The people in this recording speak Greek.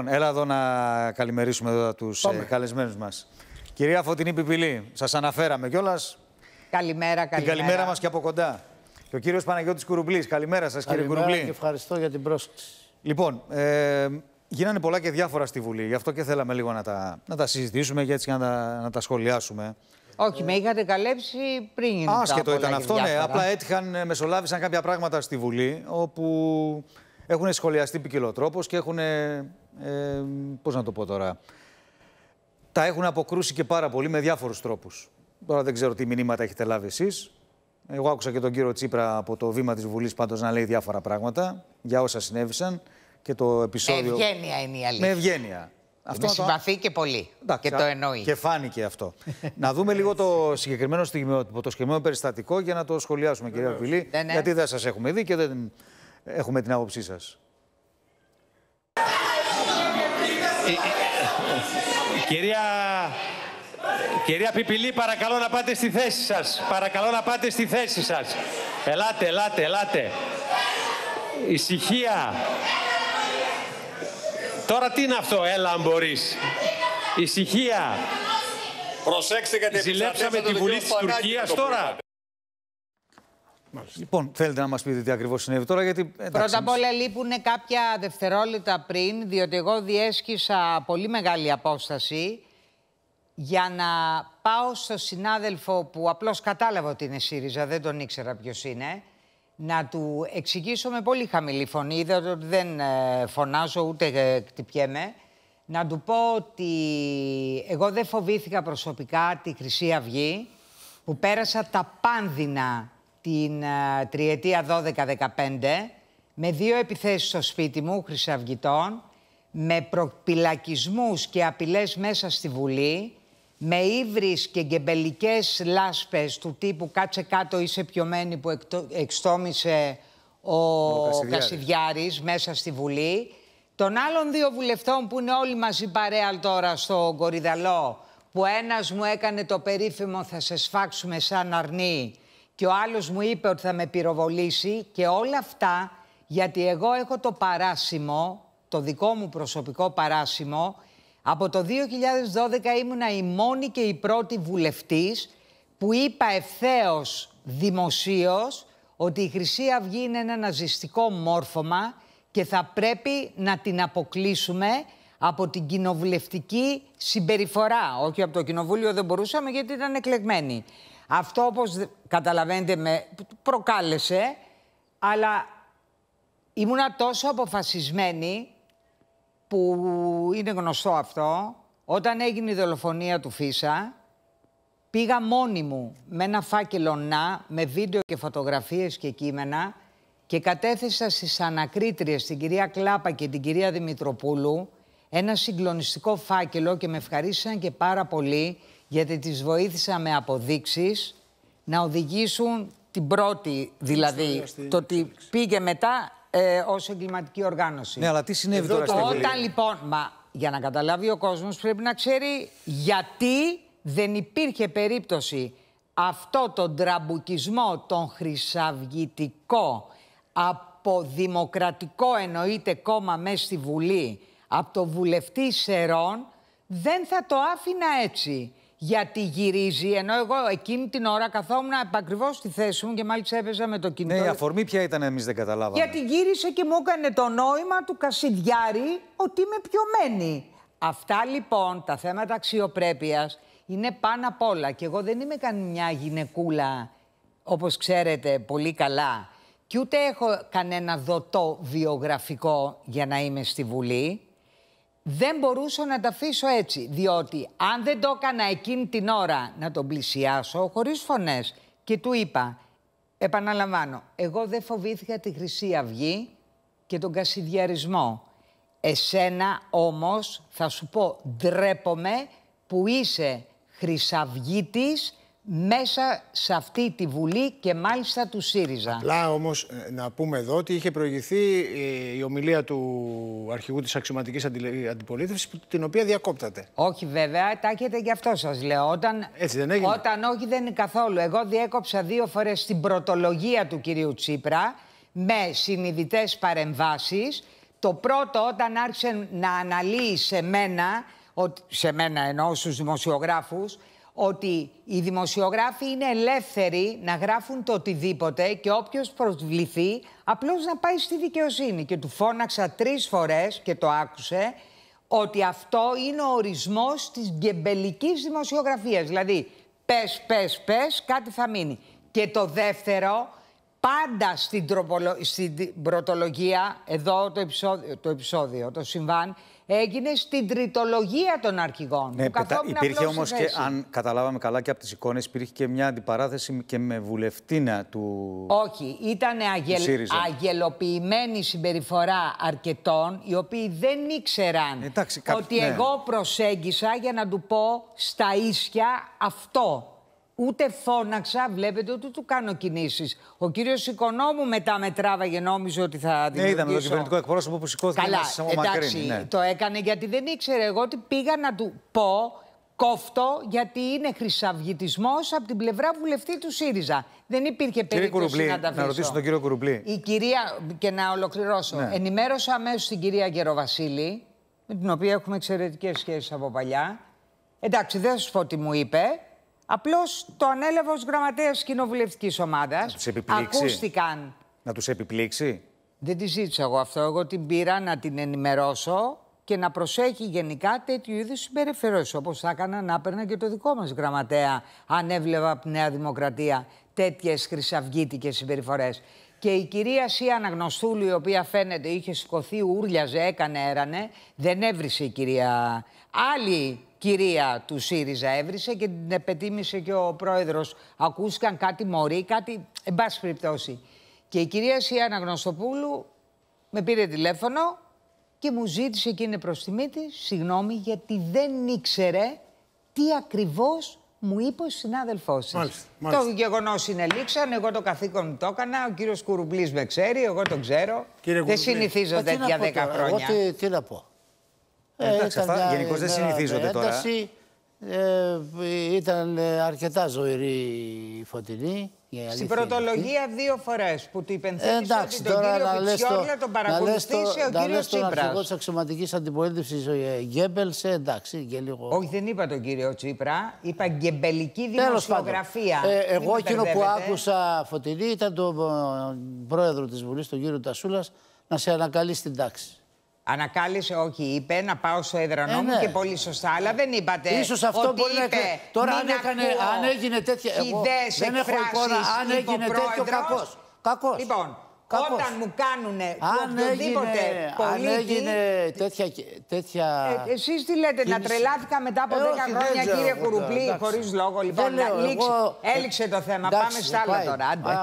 Λοιπόν, έλα εδώ να καλημερίσουμε εδώ τους καλεσμένου καλεσμένους μας. Κυρία Φωτεινή Πιπηλή, σας αναφέραμε κιόλας. Καλημέρα, καλημέρα. Την καλημέρα μας και από κοντά. Και ο κύριος Παναγιώτης Κουρουμπλή. Καλημέρα σας κύριε Κουρουμπλή. και ευχαριστώ για την πρόσκληση. Λοιπόν, ε, γίνανε πολλά και διάφορα στη Βουλή. Γι' αυτό και θέλαμε λίγο να τα, να τα συζητήσουμε και έτσι να τα, να τα σχολιάσουμε. Όχι, με είχατε καλέψει πριν Άσχετο ήταν αυτό, ναι. Απλά έτυχαν, ε, μεσολάβησαν κάποια πράγματα στη Βουλή, όπου έχουν σχολιαστεί ποικιλό και έχουν ε, πώς να το πω τώρα, τα έχουν αποκρούσει και πάρα πολύ με διάφορους τρόπους. Τώρα δεν ξέρω τι μηνύματα έχετε λάβει εσείς. Εγώ άκουσα και τον κύριο Τσίπρα από το βήμα της Βουλής πάντως να λέει διάφορα πράγματα για όσα συνέβησαν και το επεισόδιο... Με ευγένεια είναι η αλήθεια. Με ευγένεια. Αυτό με συμπαθεί και πολύ. και το εννοεί. Και φάνηκε αυτό. να δούμε λίγο το συγκεκριμένο, στιγμιο... το συγκεκριμένο περιστατικό για να το σχολιάσουμε, κυρία Βουλή. Ναι, ναι. Γιατί δεν σας έχουμε δει και δεν έχουμε την άποψή σας. Κυρία... Κυρία Πιπηλή, παρακαλώ να πάτε στη θέση σας. Παρακαλώ να πάτε στη θέση σας. Ελάτε, ελάτε, ελάτε. Ησυχία. Τώρα τι είναι αυτό, έλα αν μπορείς. Ησυχία. Προσέξτε γιατί Ζηλέψαμε τη Βουλή της Τουρκίας τώρα. Λοιπόν, θέλετε να μας πείτε τι ακριβώς συνέβη τώρα, γιατί. Πρώτα απ' όλα λείπουν κάποια δευτερόλεπτα πριν, διότι εγώ διέσχισα πολύ μεγάλη απόσταση για να πάω στο συνάδελφο που απλώς κατάλαβα ότι είναι ΣΥΡΙΖΑ, δεν τον ήξερα ποιος είναι, να του εξηγήσω με πολύ χαμηλή φωνή, είδα ότι δεν ε, φωνάζω ούτε κτυπιέμαι, ε, να του πω ότι εγώ δεν φοβήθηκα προσωπικά τη Χρυσή Αυγή, που πέρασα τα πάνδυνα την ε, τριετία 12-15 με δύο επιθέσεις στο σπίτι μου, χρυσαυγητών, με προπυλακισμούς και απειλές μέσα στη Βουλή, με ύβρις και γκεμπελικές λάσπες του τύπου «κάτσε κάτω, είσαι πιωμένη» που εκτο... ο, ο Κασιδιάρης. μέσα στη Βουλή, των άλλων δύο βουλευτών που είναι όλοι μαζί παρέα τώρα στο Κορυδαλό, που ένας μου έκανε το περίφημο «θα σε σφάξουμε σαν αρνή» και ο άλλος μου είπε ότι θα με πυροβολήσει και όλα αυτά γιατί εγώ έχω το παράσημο, το δικό μου προσωπικό παράσημο. Από το 2012 ήμουνα η μόνη και η πρώτη βουλευτής που είπα ευθέως δημοσίως ότι η Χρυσή Αυγή είναι ένα ναζιστικό μόρφωμα και θα πρέπει να την αποκλείσουμε από την κοινοβουλευτική συμπεριφορά. Όχι από το κοινοβούλιο δεν μπορούσαμε γιατί ήταν εκλεγμένοι. Αυτό όπως καταλαβαίνετε με προκάλεσε, αλλά ήμουνα τόσο αποφασισμένη που είναι γνωστό αυτό. Όταν έγινε η δολοφονία του Φίσα, πήγα μόνη μου με ένα φάκελο να, με βίντεο και φωτογραφίες και κείμενα και κατέθεσα στις ανακρίτριες, την κυρία Κλάπα και την κυρία Δημητροπούλου, ένα συγκλονιστικό φάκελο και με ευχαρίστησαν και πάρα πολύ γιατί τις βοήθησα με αποδείξεις να οδηγήσουν την πρώτη δηλαδή, το ότι πήγε μετά ε, ως εγκληματική οργάνωση. Ναι, αλλά τι συνέβη Εδώ, τώρα Όταν λοιπόν, μα για να καταλάβει ο κόσμος πρέπει να ξέρει γιατί δεν υπήρχε περίπτωση αυτό τον τραμπουκισμό, τον χρυσαυγητικό, από δημοκρατικό εννοείται κόμμα μέσα στη Βουλή, από το βουλευτή Σερών, δεν θα το άφηνα έτσι γιατί γυρίζει. Ενώ εγώ εκείνη την ώρα καθόμουν ακριβώς στη θέση μου και μάλιστα έπαιζα με το ναι, κινητό. Ναι, αφορμή ποια ήταν, εμείς δεν καταλάβαμε. Γιατί γύρισε και μου έκανε το νόημα του Κασιδιάρη ότι είμαι πιωμένη. Αυτά λοιπόν τα θέματα αξιοπρέπειας είναι πάνω απ' όλα. Και εγώ δεν είμαι καμιά γυναικούλα, όπως ξέρετε πολύ καλά. Και ούτε έχω κανένα δωτό βιογραφικό για να είμαι στη Βουλή. Δεν μπορούσα να τα αφήσω έτσι, διότι αν δεν το έκανα εκείνη την ώρα να τον πλησιάσω, χωρίς φωνές, και του είπα, επαναλαμβάνω, εγώ δεν φοβήθηκα τη Χρυσή Αυγή και τον κασιδιαρισμό. Εσένα όμως θα σου πω ντρέπομαι που είσαι χρυσαυγίτης μέσα σε αυτή τη Βουλή και μάλιστα του ΣΥΡΙΖΑ. Απλά όμως ε, να πούμε εδώ ότι είχε προηγηθεί ε, η ομιλία του αρχηγού της αξιωματικής αντιπολίτευσης αντιπολίτευσης την οποία διακόπτατε. Όχι βέβαια, τα έχετε γι' αυτό σας λέω. Όταν... Έτσι δεν έγινε. Όταν όχι δεν είναι καθόλου. Εγώ διέκοψα δύο φορές την πρωτολογία του κυρίου Τσίπρα με συνειδητές παρεμβάσεις. Το πρώτο όταν άρχισε να αναλύει σε μένα, σε μένα εννοώ στους δημοσιογράφους ότι οι δημοσιογράφοι είναι ελεύθεροι να γράφουν το οτιδήποτε και όποιος προσβληθεί απλώς να πάει στη δικαιοσύνη. Και του φώναξα τρεις φορές και το άκουσε ότι αυτό είναι ο ορισμός της γκεμπελικής δημοσιογραφίας. Δηλαδή, πες, πες, πες, κάτι θα μείνει. Και το δεύτερο, πάντα στην, τροπολο... πρωτολογία, εδώ το επεισόδιο, το, επεισόδιο, το συμβάν, έγινε στην τριτολογία των αρχηγών. Ναι, πετα... Υπήρχε όμως και, αν καταλάβαμε καλά και από τις εικόνες, υπήρχε και μια αντιπαράθεση και με βουλευτήνα του. Όχι, ήταν αγελ... αγελοποιημένη συμπεριφορά αρκετών, οι οποίοι δεν ήξεραν ότι ναι. εγώ προσέγγισα για να του πω στα ίσια αυτό ούτε φώναξα. Βλέπετε ότι του κάνω κινήσεις. Ο κύριος Οικονόμου μετά με τράβαγε, νόμιζε ότι θα δημιουργήσω. Ναι, είδαμε το κυβερνητικό εκπρόσωπο που σηκώθηκε Καλά, εντάξει, ναι. το έκανε γιατί δεν ήξερε εγώ ότι πήγα να του πω κόφτο γιατί είναι χρυσαυγητισμός από την πλευρά βουλευτή του ΣΥΡΙΖΑ. Δεν υπήρχε περίπτωση Κουρουμπλή, να τα Να ρωτήσω τον κύριο Κουρουμπλή. Η κυρία, και να ολοκληρώσω, ναι. ενημέρωσα αμέσως την κυρία Γεροβασίλη, με την οποία έχουμε εξαιρετικές σχέσεις από παλιά. Εντάξει, δεν σου πω τι μου είπε. Απλώς το ανέλαβε ως γραμματέας κοινοβουλευτικής ομάδας. να τους Ακούστηκαν. Να τους επιπλήξει. Δεν τη ζήτησα εγώ αυτό. Εγώ την πήρα να την ενημερώσω και να προσέχει γενικά τέτοιου είδους συμπεριφερώσεις. Όπως θα έκανα να έπαιρνα και το δικό μας γραμματέα, αν έβλεπα από τη Νέα Δημοκρατία τέτοιες χρυσαυγήτικες συμπεριφορές. Και η κυρία Σία Γνωστούλη η οποία φαίνεται είχε σηκωθεί, ούρλιαζε, έκανε, έρανε, δεν έβρισε η κυρία. Άλλη κυρία του ΣΥΡΙΖΑ έβρισε και την επετίμησε και ο πρόεδρος. Ακούστηκαν κάτι μωρή, κάτι, εν πάση περιπτώσει. Και η κυρία Σιάννα Γνωστοπούλου με πήρε τηλέφωνο και μου ζήτησε εκείνη είναι προς τιμή συγγνώμη, γιατί δεν ήξερε τι ακριβώς μου είπε ο συνάδελφός της. Το γεγονός είναι Εγώ το καθήκον μου το έκανα. Ο κύριος Κουρουμπλή με ξέρει. Εγώ τον ξέρω. Κύριε δεν συνηθίζω ε, τέτοια δέκα χρόνια. τι, τι να πω. Ε, εντάξει, αυτά γενικώς δεν ε, συνηθίζονται τώρα. Ε, ήταν αρκετά ζωηρή η φωτεινή. Στην πρωτολογία δύο φορές που του υπενθύμησε ε, εντάξει, ότι τον τώρα, κύριο να το, τον παρακολουθήσει ο να κύριο Τσίπρα. Ο αρχηγός της αξιωματικής αντιπολίτευσης Γκέμπελ, εντάξει, και λίγο. Όχι, δεν είπα τον κύριο Τσίπρα, είπα γκεμπελική δημοσιογραφία. Ε, εγώ εκείνο που άκουσα φωτεινή ήταν τον πρόεδρο της Βουλής, τον κύριο Τασούλας, να σε ανακαλεί στην τάξη. Ανακάλεσε, όχι, είπε να πάω στο έδρανό ε, μου ναι. και πολύ σωστά. Αλλά δεν είπατε. σω αυτό ότι μπορεί είπε, να Τώρα, αν, έκανε, αν έγινε τέτοια. Εγώ δεν έχω εικόνα αν έγινε τέτοιο κακός. Κακός. Λοιπόν, κακός. Όταν μου κάνουν οποιοδήποτε πολίτη... Αν έγινε τέτοια... τέτοια... Ε, εσείς τι λέτε, κίνηση. να τρελάθηκα μετά από 10 ε, όχι, χρόνια, κύριε Κουρουπλή, χωρίς λόγο. Λοιπόν, να, έληξε το θέμα. Πάμε στα άλλα τώρα.